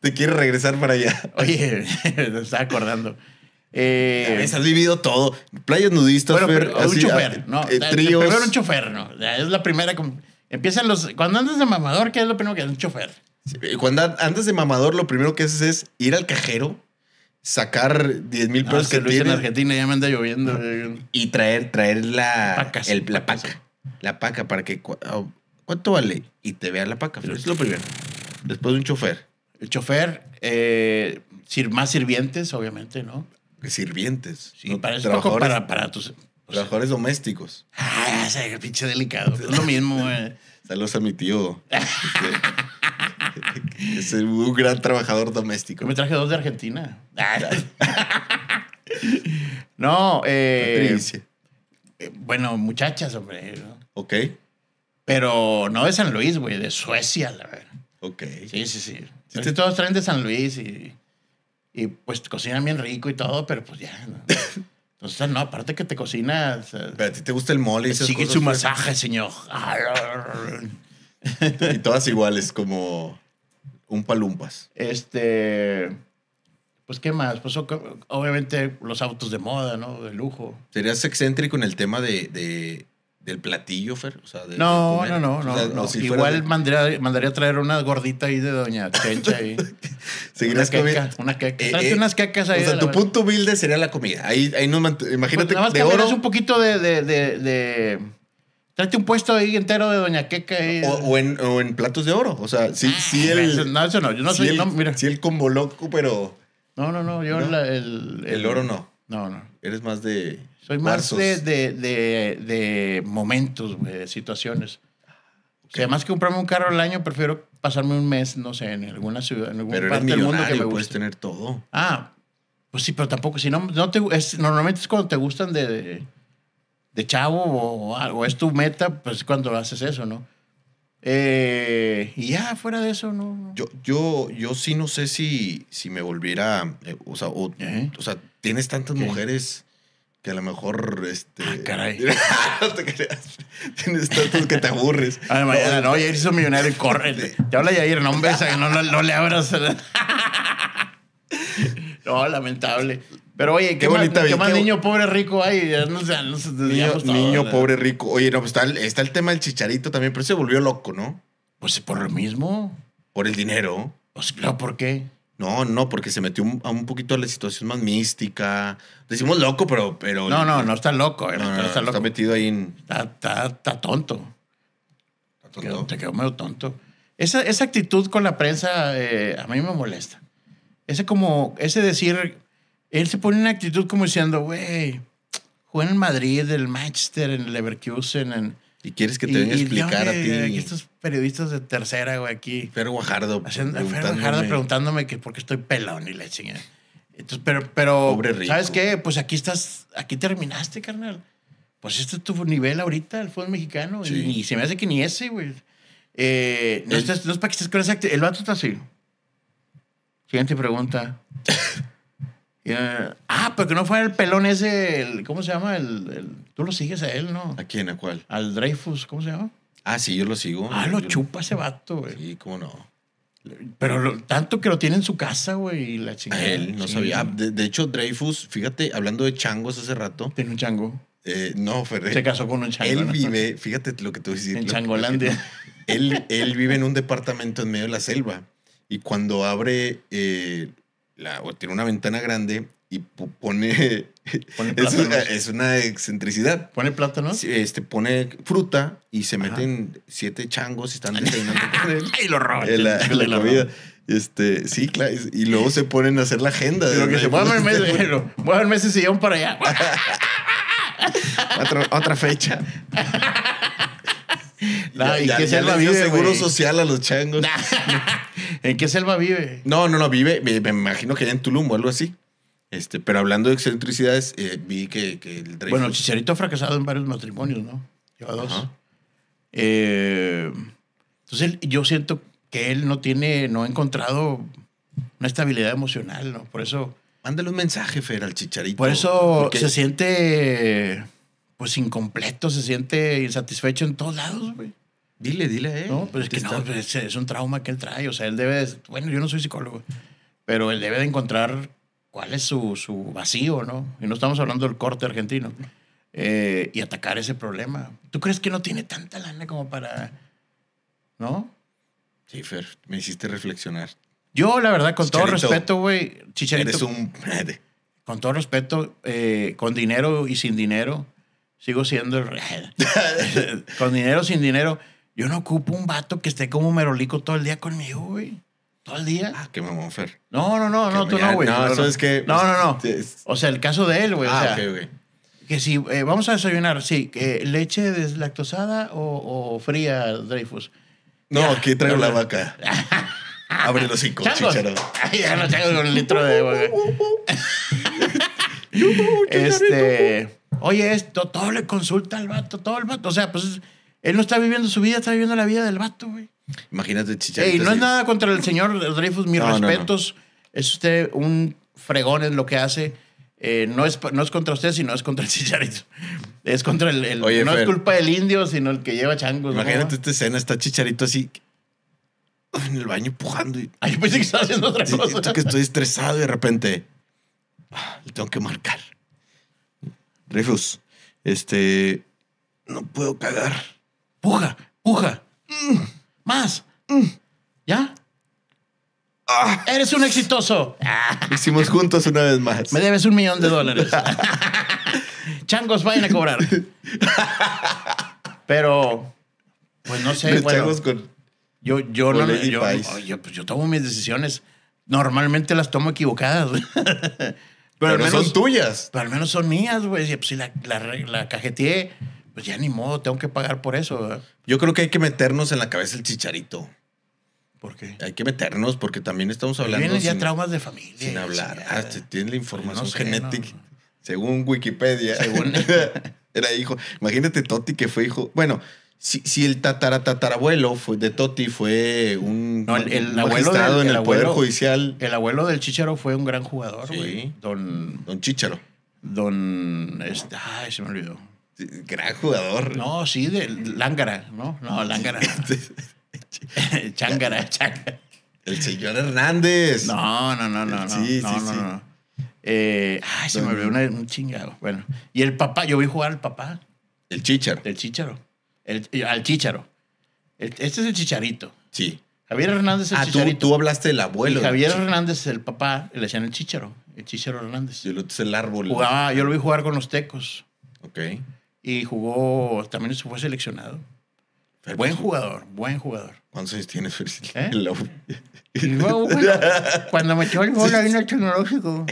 te, quiere regresar para allá. Oye, me estaba acordando. Eh, has vivido todo. Playas nudistas. un chofer, ¿no? un chofer, Es la primera. Empiezan los. Cuando andas de mamador, ¿qué es lo primero que haces? Un chofer. Eh, cuando andas de mamador, lo primero que haces es ir al cajero, sacar 10 mil ah, pesos no, que en Argentina ya me anda lloviendo. Y traer, traer la. el, la paca. La paca para que ¿cuánto vale? Y te vea la paca. eso es lo primero. Después un chofer. El chofer, eh, más sirvientes, obviamente, ¿no? Sirvientes. para, trabajadores, para, tus... Pues, trabajadores domésticos. Ah, ese pinche delicado. es lo mismo, Saludos a mi tío. es un gran trabajador doméstico. me traje dos de Argentina. no, eh, eh, bueno, muchachas, hombre. Ok. Pero no de San Luis, güey, de Suecia, la verdad. Ok. Sí, sí, sí. todos traen de San Luis y, y pues cocinan bien rico y todo, pero pues ya. Entonces, no, aparte que te cocinas. Eh, pero a ti te gusta el mole y sigue su masaje, señor. y todas iguales, como un palumpas. Este. Pues, ¿qué más? Pues, obviamente, los autos de moda, ¿no? De lujo. ¿Serías excéntrico en el tema de del platillo, Fer? no, no, no, no, no, Igual mandaría, mandaría a traer una gordita ahí de Doña Chencha ahí. una, queca, una eh, queca. Eh, unas quecas ahí. O sea, tu punto humilde sería la comida. Ahí, ahí nos mant... Imagínate de oro. un poquito de, de, Trate un puesto ahí entero de Doña Queca. O, en, o, en, platos de oro. O sea, sí, ah, sí el... No, eso no. Yo no soy... El, mira. Sí el combo loco, pero... No, no, no. Yo el, el... oro no. No, no. Eres más de... Soy más de, de, de, momentos, de situaciones. Que además que comprarme un carro al año, prefiero pasarme un mes, no sé, en alguna ciudad, en alguna parte del mundo que me guste. puedes tener todo. Ah, pues sí, pero tampoco, si no, no te, es, normalmente es cuando te gustan de, de chavo o algo, es tu meta, pues cuando haces eso, ¿no? Eh, y ya, fuera de eso, no. Yo, yo, yo sí no sé si, si me volviera, eh, o, sea, o, sea, tienes tantas mujeres que a lo mejor este ah, caray no te creas tienes tantos que te aburres Ay, ah, mañana no, no ya hizo millonario corre te habla Yair no un besa no, no, le abras no lamentable pero oye qué, bonita vida. ¿qué más niño pobre rico hay no, o sea, niño, niño pobre rico oye no pues está, está el tema del chicharito también pero se volvió loco no pues por lo mismo por el dinero pues claro por qué no, no, porque se metió un, a un poquito a la situación más mística. Decimos loco, pero. pero no, no, no está loco. Eh, no, está, metido ahí en. Está, está, tonto. te quedó medio tonto. Esa, actitud con la prensa eh, a mí me molesta. Ese como. Ese decir. Él se pone en una actitud como diciendo, güey, jugué en Madrid, en el Manchester, en el Leverkusen, en y quieres que te venga a explicar a ti. estos periodistas de tercera, güey, aquí. Fer Guajardo. preguntándome. Fer Guajardo preguntándome que por qué estoy pelón y la chingada. Entonces, pero, pero ¿sabes qué? Pues aquí estás, aquí terminaste, carnal. Pues este es tu nivel ahorita, el fútbol mexicano. Y, se me hace que ni ese, güey. Eh, no, no es para que estés con esa El vato está así. Siguiente pregunta. Eh, ah, pero que no fue el pelón ese, ¿cómo se llama? El, tú lo sigues a él, ¿no? ¿A quién? ¿A cuál? Al Dreyfus, ¿cómo se llama? Ah, sí, yo lo sigo. Ah, lo chupa ese vato, güey. Sí, cómo no. Pero tanto que lo tiene en su casa, güey, y la chingada. A él, no sabía. De, hecho, Dreyfus, fíjate, hablando de changos hace rato. Tiene un chango. Eh, no, Ferrer. Se casó con un chango. Él vive, fíjate lo que te voy En Changolandia. Él, él vive en un departamento en medio de la selva. Y cuando abre eh, tiene una ventana grande y pone. es, una, es, excentricidad. ¿Pone plátano? Este, pone fruta y se meten siete changos y están desayunando con él. y lo roban. En la, vida comida. Este, sí, claro. Y luego se ponen a hacer la agenda. Lo que se voy a meses ese sillón para allá. otra, fecha. y que ya sea la vida. seguro social a los changos. Nah. ¿En qué selva vive? No, no, no, vive, me, imagino que en Tulum o algo así. Este, pero hablando de excentricidades, eh, vi que, el Bueno, Chicharito ha fracasado en varios matrimonios, ¿no? Lleva dos. Eh, entonces, yo siento que él no tiene, no ha encontrado una estabilidad emocional, ¿no? Por eso... Mándale un mensaje, Fer, al Chicharito. Por eso se siente, pues, incompleto, se siente insatisfecho en todos lados, güey. Dile, dile eh. No, pero es que no, es, un trauma que él trae. O sea, él debe. bueno, yo no soy psicólogo, pero él debe de encontrar cuál es su, su vacío, ¿no? Y no estamos hablando del corte argentino. Eh, y atacar ese problema. ¿Tú crees que no tiene tanta lana como para. ¿No? Sí, Fer, me hiciste reflexionar. Yo, la verdad, con todo respeto, güey. Chicharito. Eres un. con todo respeto, eh, con dinero y sin dinero, sigo siendo el. con dinero, sin dinero. Yo no ocupo un vato que esté como merolico todo el día conmigo, güey. Todo el día. Ah, qué mamón, Fer. No, no, no, no, tú no, güey. No, no, eso es que. No, no, no. O sea, el caso de él, güey. Ah, o güey. Que si eh, vamos a desayunar, sí, leche deslactosada o, fría, Dreyfus. No, aquí traigo la vaca. Abre los cinco, Ay, ya no tengo un litro de agua. este. Oye, esto, todo le consulta al vato, todo el vato. O sea, pues él no está viviendo su vida, está viviendo la vida del vato, güey. Imagínate, chicharito. Y no es nada contra el señor Dreyfus, mis respetos. Es usted un fregón en lo que hace. Eh, no, es, no es contra usted, sino es contra el chicharito. Es contra el. no es culpa del indio, sino el que lleva changos. Imagínate esta escena, está chicharito así en el baño empujando. Y... Ay, pensé que está haciendo otra cosa. que estoy estresado y de repente ah, le tengo que marcar. Dreyfus, este. No puedo cagar puja, puja. Mm. más. Mm. ¿Ya? Ah. Eres un exitoso. Hicimos juntos una vez más. Me debes un millón de dólares. changos, vayan a cobrar. Pero, pues no sé. yo, pues, yo tomo mis decisiones. Normalmente las tomo equivocadas. pero, al menos, son tuyas. Pero al menos son mías, güey. Pues, la, la, la cajeteé pues ya ni modo, tengo que pagar por eso. Yo creo que hay que meternos en la cabeza el chicharito. ¿Por qué? Hay que meternos porque también estamos hablando. de ya traumas de familia. Sin hablar. Ah, tiene la pues, información genética. Según Wikipedia. era hijo. Imagínate Toti que fue hijo. Bueno, si, si el tataratatarabuelo fue de Toti fue un no, el, en el, Poder Judicial. El abuelo del Chicharo fue un gran jugador, güey. Sí. Don, don Chicharo. Don. Este, ay, se me olvidó. Gran jugador. No, sí, de Lángara, ¿no? No, Lángara. Changara. Chángara, El señor Hernández. No, no, no, no. Sí, no, sí, sí. Eh, ay, se me olvidó un chingado. Bueno, y el papá, yo vi jugar al papá. El chicharo. El chicharo. El, al chicharo. este es el chicharito. Sí. Javier Hernández es el ah, chicharito. Tú, hablaste del abuelo. Javier Hernández, es el papá, le decían el chicharo. El chicharo Hernández. el el árbol. yo lo vi jugar con los tecos. Ok y jugó, también fue seleccionado. buen jugador, buen jugador. ¿Cuántos años tienes, ¿Eh? cuando me echó el gol ahí en el tecnológico,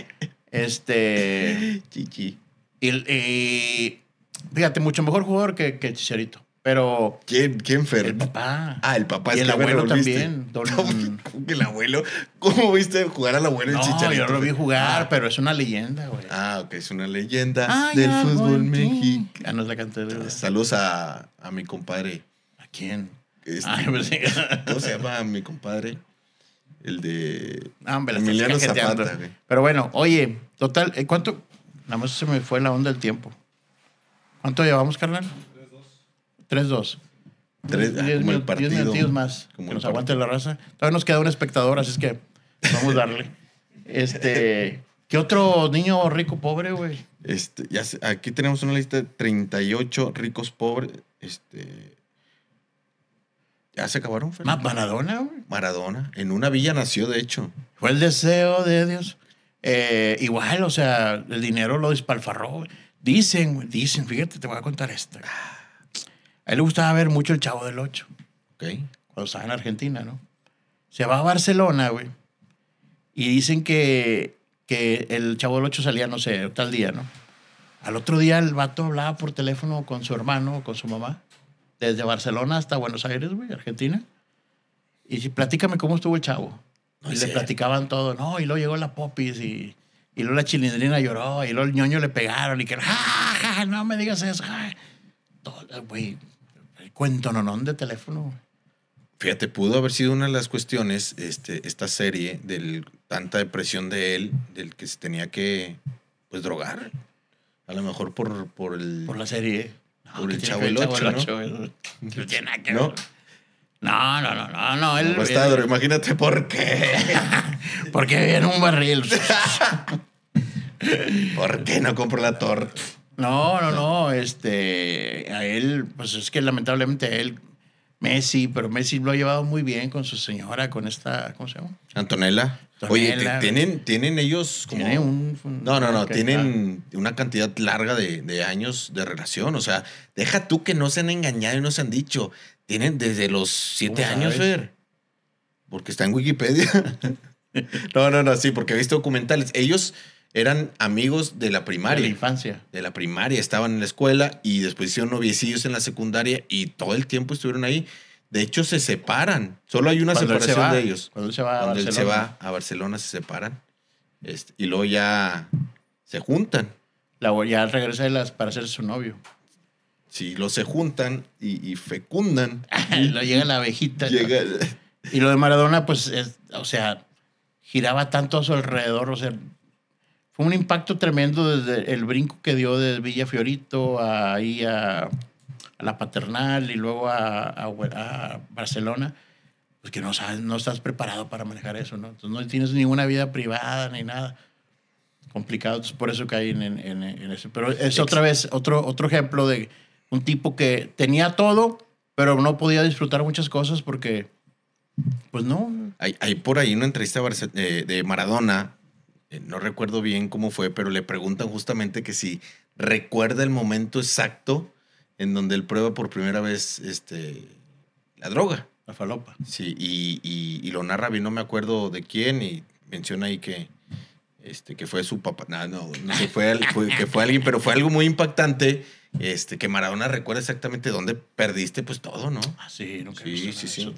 este... Chichi. Y, fíjate, mucho mejor jugador que, que Chicharito. Pero. ¿Quién? ¿Quién Fer? El papá. Ah, el papá. Y el abuelo también. el abuelo. ¿Cómo viste jugar al abuelo en no, yo Yo lo vi jugar, ah. pero es una leyenda, güey. Ah, ok, es una leyenda del fútbol mexicano. Ah, no es la cantera. Saludos a, mi compadre. ¿A quién? Este, pues ¿Cómo se llama mi compadre? El de. Ah, hombre, Emiliano Zapata, güey. Pero bueno, oye, total, eh, ¿cuánto? Nada más se me fue la onda el tiempo. ¿Cuánto llevamos, carnal? 3-2. Tres, ah, más. Como que nos aguante la raza. Todavía nos queda un espectador, así es que vamos a darle. este, ¿qué otro niño rico pobre, güey? Este, aquí tenemos una lista de 38 ricos pobres. Este, ya se acabaron. Maradona, güey. Maradona. En una villa nació, de hecho. Fue el deseo de Dios. Eh, igual, o sea, el dinero lo despalfarró. Dicen, dicen, fíjate, te voy a contar esta. Ah. A él le gustaba ver mucho el Chavo del Ocho, ¿ok? Cuando estaba en Argentina, ¿no? Se va a Barcelona, güey. Y dicen que, que el Chavo del Ocho salía, no sé, tal día, ¿no? Al otro día el vato hablaba por teléfono con su hermano o con su mamá, desde Barcelona hasta Buenos Aires, güey, Argentina. Y si platícame cómo estuvo el chavo. y le platicaban todo, ¿no? Y luego llegó la popis y, y luego la chilindrina lloró y luego el ñoño le pegaron y que, ja, ja, no me digas eso! Ja. Todo, güey, cuento nonón de teléfono. Fíjate, pudo haber sido una de las cuestiones, este, esta serie, del tanta depresión de él, del que se tenía que, pues, drogar. A lo mejor por, por el... Por la serie. por el Chavo el ocho. ¿no? No ¿No? No, no, Él, imagínate por qué. Porque en un barril. ¿Por qué no compro la torta? No, no, no. Este, a él, pues es que lamentablemente a él, Messi, pero Messi lo ha llevado muy bien con su señora, con esta, ¿cómo se llama? Antonella. Oye, tienen, tienen ellos como. no, no, no. Tienen una cantidad larga de, de, años de relación. O sea, deja tú que no se han engañado y no se han dicho. Tienen desde los siete años, Fer. Porque está en Wikipedia. no, no, no, sí, porque he visto documentales. Ellos eran amigos de la primaria. De la infancia. De la primaria, estaban en la escuela y después hicieron noviecillos en la secundaria y todo el tiempo estuvieron ahí. De hecho, se separan. Solo hay una separación de ellos. Cuando él se va a Barcelona. Él se va a Barcelona, se separan. Este, y luego ya se juntan. La, ya regresa de para ser su novio. Sí, lo se juntan y, y fecundan. llega la abejita. Y lo de Maradona, pues, o sea, giraba tanto a su alrededor, o sea, un impacto tremendo desde el brinco que dio de Villa Fiorito a, ahí a, la Paternal y luego a, Barcelona. Pues que no, no estás preparado para manejar eso, ¿no? Entonces no tienes ninguna vida privada ni nada complicado. por eso que hay en, eso. Pero es otra vez otro, otro ejemplo de un tipo que tenía todo, pero no podía disfrutar muchas cosas porque, pues no. Hay, hay por ahí una entrevista de eh, Maradona eh, no recuerdo bien cómo fue, pero le preguntan justamente que si recuerda el momento exacto en donde él prueba por primera vez este, la droga. La falopa. Sí, y, lo narra bien, no me acuerdo de quién, y menciona ahí que, este, que fue su papá. No, no, no sé, fue, que fue alguien, pero fue algo muy impactante. Este, que Maradona recuerda exactamente dónde perdiste pues todo, ¿no? Ah, sí, Sí, sí, sí.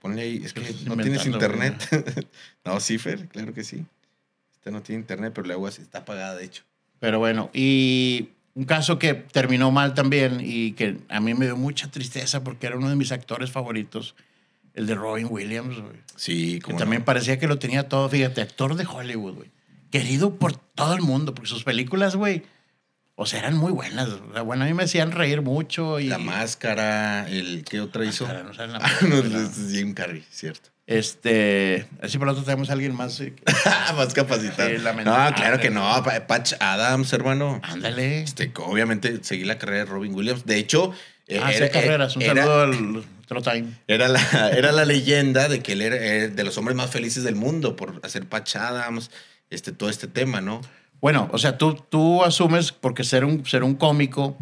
Ponle ahí, es que no tienes internet. no, sí, Fer, claro que sí. Usted no tiene internet, pero la agua sí está apagada, de hecho. Pero bueno, y un caso que terminó mal también y que a mí me dio mucha tristeza porque era uno de mis actores favoritos, el de Robin Williams, güey. Sí, como. Que también parecía que lo tenía todo, fíjate, actor de Hollywood, güey. Querido por todo el mundo, porque sus películas, güey, o sea, eran muy buenas. bueno, a mí me hacían reír mucho. Y... La máscara, el. ¿Qué otra hizo? Máscara, no, la máscara, ah, no, este es Jim Carrey, cierto. Este, así por tanto tenemos a alguien más. Eh, más capacitado. Eh, no, claro que no. Patch Adams, hermano. Ándale. Este, obviamente seguí la carrera de Robin Williams. De hecho, eh, ah, era, carreras. Un saludo al Trotime. Era la, leyenda de que él era, de los hombres más felices del mundo por hacer Patch Adams, este, todo este tema, ¿no? Bueno, o sea, tú, tú asumes porque ser un, ser un cómico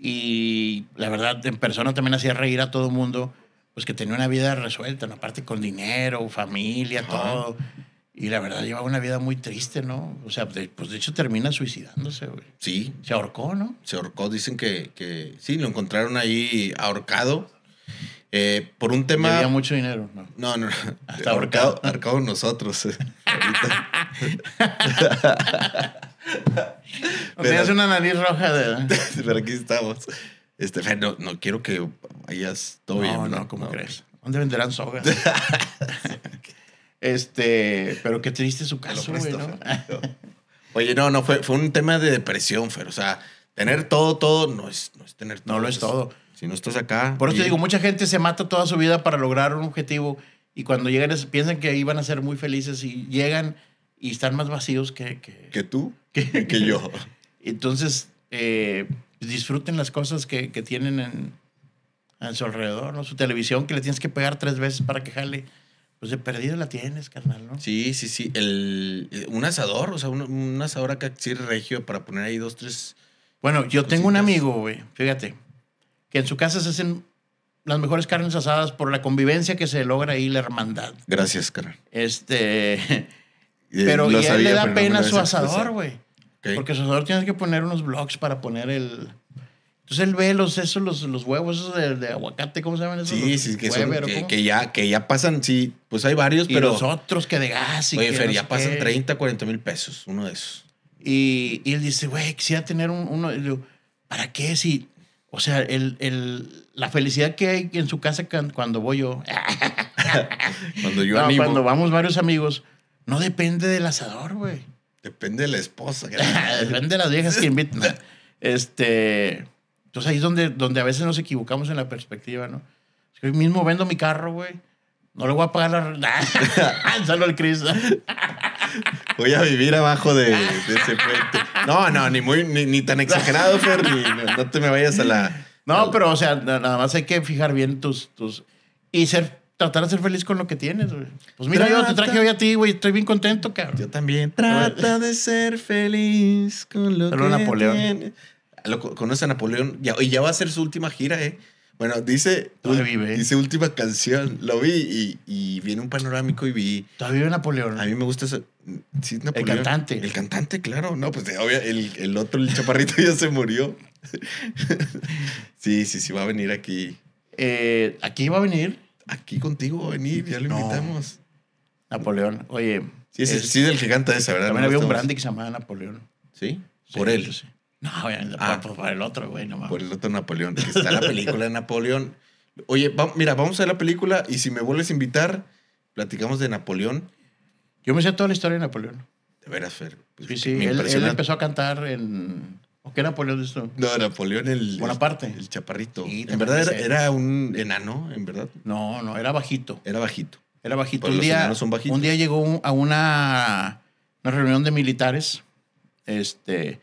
y la verdad en persona también hacía reír a todo el mundo pues que tenía una vida resuelta, una aparte con dinero, familia, todo. Y la verdad llevaba una vida muy triste, ¿no? O sea, pues de hecho termina suicidándose, güey. Sí. Se ahorcó, ¿no? Se ahorcó, dicen que, que sí, lo encontraron ahí ahorcado. Eh, por un tema. había mucho dinero, ¿no? No, no, ahorcado. Ahorcado nosotros. Eh, o sea, una nariz roja de. Pero aquí estamos. Este, no, no quiero que hayas todo bien. No, ¿cómo crees? ¿Dónde venderán sogas? este, pero qué triste su caso, güey, ¿no? Oye, no, no, fue, fue un tema de depresión, Fer. O sea, tener todo, todo no es, no es tener todo. No lo es todo. Si no estás acá. Por eso te digo, mucha gente se mata toda su vida para lograr un objetivo y cuando llegan piensan que iban a ser muy felices y llegan y están más vacíos que... Que, tú, que, yo. Entonces, eh, disfruten las cosas que, tienen en, su alrededor, ¿no? Su televisión que le tienes que pegar tres veces para que jale. Pues de perdido la tienes, carnal, ¿no? Sí, sí, sí. El, eh, un asador, o sea, un, asador acá sí regio para poner ahí dos, tres. Bueno, yo tengo un amigo, güey, fíjate, que en su casa se hacen las mejores carnes asadas por la convivencia que se logra ahí, la hermandad. Gracias, carnal. Este. Eh, pero y él le da pena su asador, güey porque Porque asador tienes que poner unos blogs para poner el. Entonces él ve los, esos, los, los huevos esos de, aguacate, ¿cómo se llaman esos? Sí, sí, que, que, ya, que ya pasan, sí, pues hay varios, y pero. los otros que de gas y Oye, que ya pasan 30, 40 mil pesos, uno de esos. Y, y él dice, güey, quisiera tener uno. ¿para qué? Si. O sea, el, el, la felicidad que hay en su casa cuando voy yo. cuando yo animo. Cuando vamos varios amigos, no depende del asador, güey. Depende de la esposa. Depende de las viejas que invitan. Este, entonces ahí es donde, donde a veces nos equivocamos en la perspectiva, ¿no? Es hoy mismo vendo mi carro, güey. No le voy a pagar la... Solo el Cris. voy a vivir abajo de, ese puente. No, no, ni, muy, ni, tan exagerado, Fer, ni, no, te me vayas a la... No, pero, o sea, nada más hay que fijar bien tus... tus y ser tratar de ser feliz con lo que tienes, güey. Pues mira, yo te traje hoy a ti, güey. Estoy bien contento, cabrón. Yo también. Trata de ser feliz con lo que Napoleón. tienes. Napoleón. Ah, conoce a Napoleón. y ya va a ser su última gira, ¿eh? Bueno, dice. Vive. Eh. Dice última canción. Lo vi y, viene un panorámico y vi. Todavía vive Napoleón. A mí me gusta eso. Sí, Napoleón. El cantante. El cantante, claro. No, pues el, otro, el chaparrito, ya se murió. sí, sí, sí, va a venir aquí. Eh, aquí va a venir aquí contigo Benítez, ya lo invitamos. Napoleón, oye. Sí, sí, del gigante canta esa, ¿verdad? También había un brandy que se llamaba Napoleón. ¿Sí? por él. No, obviamente, ah. por, el otro, güey, nomás. Por el otro Napoleón, que está la película de Napoleón. Oye, mira, vamos a ver la película y si me vuelves a invitar, platicamos de Napoleón. Yo me sé toda la historia de Napoleón. De veras, Fer. Pues, sí, sí, él, él, empezó a cantar en ¿O qué Napoleón es eso? No, Napoleón el... Buena El, chaparrito. en verdad era, un enano, en verdad. No, no, era bajito. Era bajito. Era bajito. el un día, un día llegó a una, una reunión de militares este,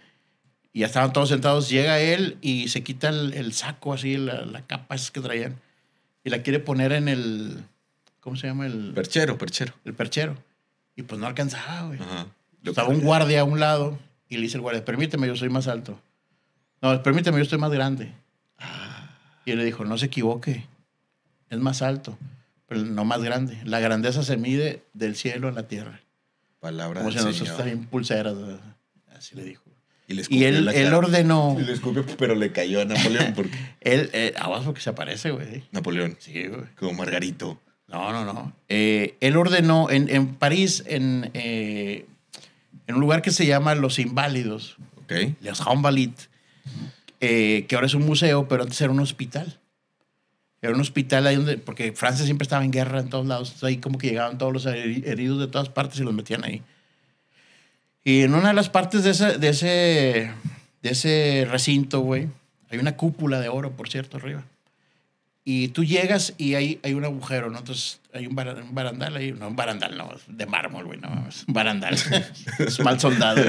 y ya estaban todos sentados. Llega él y se quita el, saco así, la, capa que traían, y la quiere poner en el, ¿cómo se llama? El perchero, perchero. El perchero. Y pues no alcanzaba, güey. Estaba un guardia a un lado y le dice el guardia, permíteme, yo soy más alto. No, permíteme, yo estoy más grande. Y él le dijo, no se equivoque, es más alto, pero no más grande. La grandeza se mide del cielo a la tierra. Palabra Como si nosotros pulseras, así le dijo. Y, le y él, ordenó. Y le escupió, pero le cayó a Napoleón. Porque... él, eh, abajo que se aparece, güey. Napoleón. Sí, güey. Como Margarito. No, no, no. Eh, él ordenó en, París, en eh, en un lugar que se llama Los Inválidos. Los Humbalit. Eh, que ahora es un museo, pero antes era un hospital. Era un hospital ahí donde, porque Francia siempre estaba en guerra en todos lados. ahí como que llegaban todos los heridos de todas partes y los metían ahí. Y en una de las partes de ese, de ese, de ese recinto, güey, hay una cúpula de oro, por cierto, arriba. Y tú llegas y hay, hay un agujero, ¿no? Entonces hay un, barandal ahí, no, un barandal, no, de mármol, güey, no, es un barandal. es mal soldado.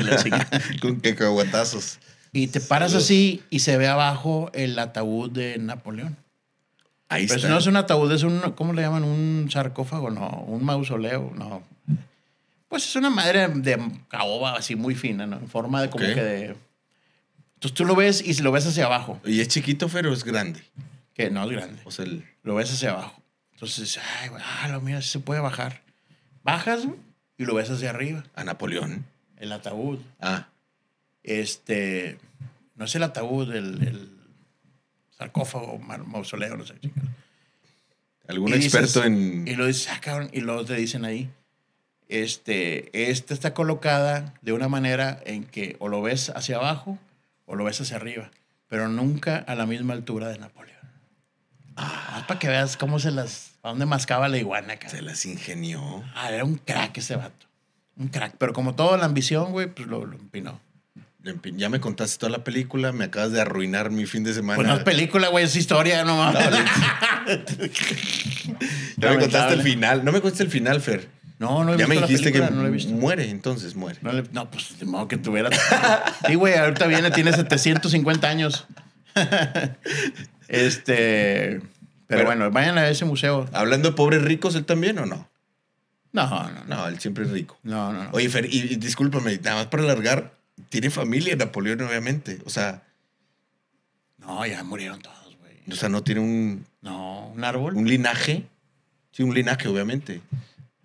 Con cacahuatazos. Y te paras así y se ve abajo el ataúd de Napoleón. Ahí Pero Pues no es un ataúd, es un, ¿cómo le llaman? Un sarcófago, no, un mausoleo, no. Pues es una madre de caoba así muy fina, ¿no? En forma de como que de... Entonces tú lo ves y lo ves hacia abajo. Y es chiquito, pero es grande que no es grande. O lo ves hacia abajo. Entonces, ay, ah, se puede bajar. Bajas y lo ves hacia arriba. A Napoleón. El ataúd. Ah. Este, no es el ataúd, el, sarcófago, mausoleo, no sé. ¿Algún experto en...? Y lo ah, cabrón, y luego te dicen ahí, este, esta está colocada de una manera en que o lo ves hacia abajo o lo ves hacia arriba, pero nunca a la misma altura de Napoleón. Ah, para que veas cómo se las. ¿A dónde mascaba la iguana, Se las ingenió. Ah, era un crack ese vato. Un crack. Pero como toda la ambición, güey, pues lo, empinó. Ya me contaste toda la película, me acabas de arruinar mi fin de semana. Pues no es película, güey, es historia, no mames. ya me contaste el final. No me contaste el final, Fer. No, no ya me dijiste que muere, entonces muere. No, pues de modo que tuviera sí, güey, ahorita viene, tiene 750 años. Este. Pero, bueno, vayan a ese museo. Hablando de pobres ricos, ¿él también o no? No, no, no. él siempre es rico. No, no, no. Oye, Fer, y, discúlpame, nada más para alargar, tiene familia Napoleón, obviamente. O sea. No, ya murieron todos, güey. O sea, no tiene un. No, un árbol. Un linaje. Sí, un linaje, obviamente.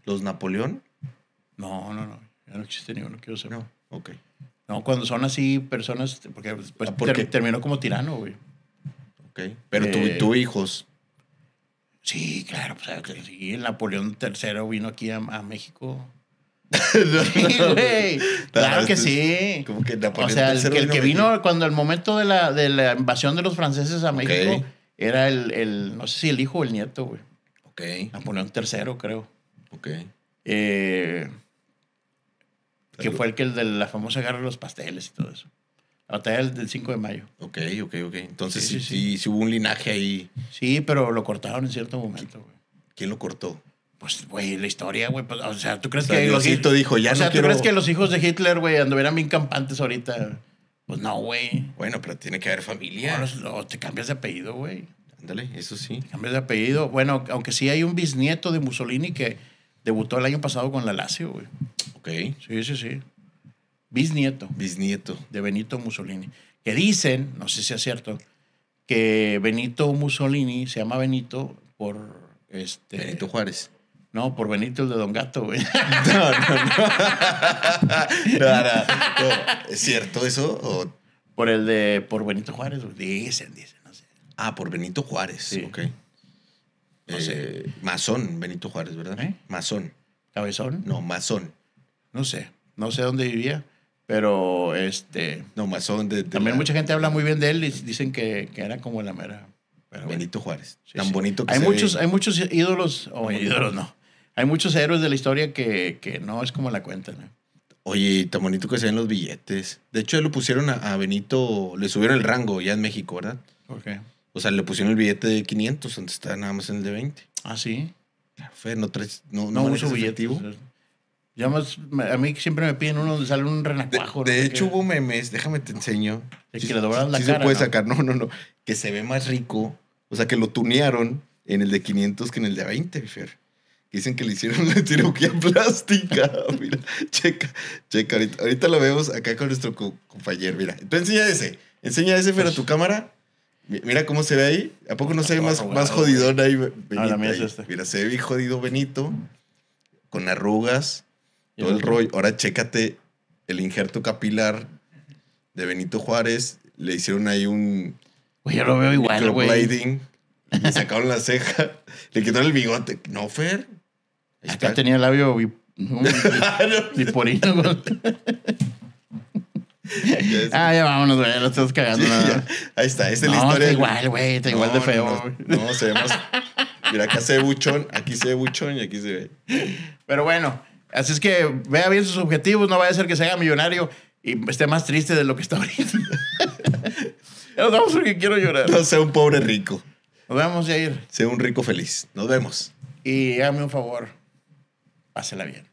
¿Los Napoleón? No, no, no. Ya no existe ninguno, quiero saber. No, ok. No, cuando son así personas, porque pues, ah, terminó como tirano, güey. Pero tu eh, tú, hijos. Sí, claro. Pues, ah, sí, Napoleón III vino aquí a, México. sí, Claro que sí. o sea, el, que, vino, cuando el momento de la, de la, invasión de los franceses a México era el, no sé si el hijo o el nieto, güey. Ok. Napoleón III, creo. Ok. Eh, que fue el que el de la famosa guerra de los pasteles y todo eso batalla del 5 de mayo. Ok, ok, ok. Entonces sí, hubo un linaje ahí. Sí, pero lo cortaron en cierto momento, güey. ¿Quién lo cortó? Pues, güey, la historia, güey. Pues, o sea, ¿tú crees que. los... dijo, ya o sea, ¿tú crees que los hijos de Hitler, güey, anduvieran bien campantes ahorita? Pues no, güey. Bueno, pero tiene que haber familia. o te cambias de apellido, güey. Ándale, eso sí. cambias de apellido. Bueno, aunque sí hay un bisnieto de Mussolini que debutó el año pasado con la Lazio, güey. Ok. Sí, sí, sí bisnieto. Bisnieto. De Benito Mussolini. Que dicen, no sé si es cierto, que Benito Mussolini se llama Benito por este. Benito Juárez. No, por Benito el de Don Gato, No, no, no. ¿Es cierto eso? ¿O? Por el de. Por Benito Juárez, dicen, dicen, no sé. Ah, por Benito Juárez, sí. ok. No sé. Eh, masón, Benito Juárez, ¿verdad? ¿Eh? Masón. ¿Cabezón? No, masón. No sé. No sé dónde vivía. Pero este. No, más son de también mucha gente habla muy bien de él y dicen que, que era como la mera. Benito Juárez. tan bonito que hay muchos, Hay muchos ídolos, o ídolos no. Hay muchos héroes de la historia que, que no es como la cuentan. ¿eh? Oye, tan bonito que se ven los billetes. De hecho, lo pusieron a, Benito, le subieron el rango ya en México, ¿verdad? ¿Por O sea, le pusieron el billete de 500, antes estaba nada más en el de 20. Ah, sí. Ah, fue, no tres No, no, no uso billetivo a mí siempre me piden uno donde sale un renacuajo. De, hecho, hubo memes, déjame te enseño. que se puede sacar, no, no, no. Que se ve más rico. O sea, que lo tunearon en el de 500 que en el de 20, Fer. Dicen que le hicieron la cirugía plástica. Mira, checa, checa. Ahorita, lo vemos acá con nuestro compañero. Mira, tú enseña ese. Enseña ese, Fer, a tu pues cámara. Mira cómo se ve ahí. ¿A poco no se ve más, más jodidón ahí, ah, Benito? Este. Mira, se ve jodido Benito. Con arrugas todo el rollo. Ahora chécate el injerto capilar de Benito Juárez. Le hicieron ahí un. Güey, yo lo veo igual, güey. Le sacaron la ceja. Le quitaron el bigote. No, Fer. Ahí Acá tenía el labio y no, ah, ya vámonos, güey. Lo estamos cagando. nada Ahí está. Esa es la historia. Está igual, güey. Está igual de feo. No, se ve más. Mira, acá se ve buchón. Aquí se ve buchón y aquí se ve. Pero bueno. Así es que vea bien sus objetivos, no vaya a ser que se haga millonario y esté más triste de lo que está ahorita. Nos vamos porque quiero llorar. No sea un pobre rico. Nos vemos, ir. Sea un rico feliz. Nos vemos. Y hágame un favor. Pásela bien.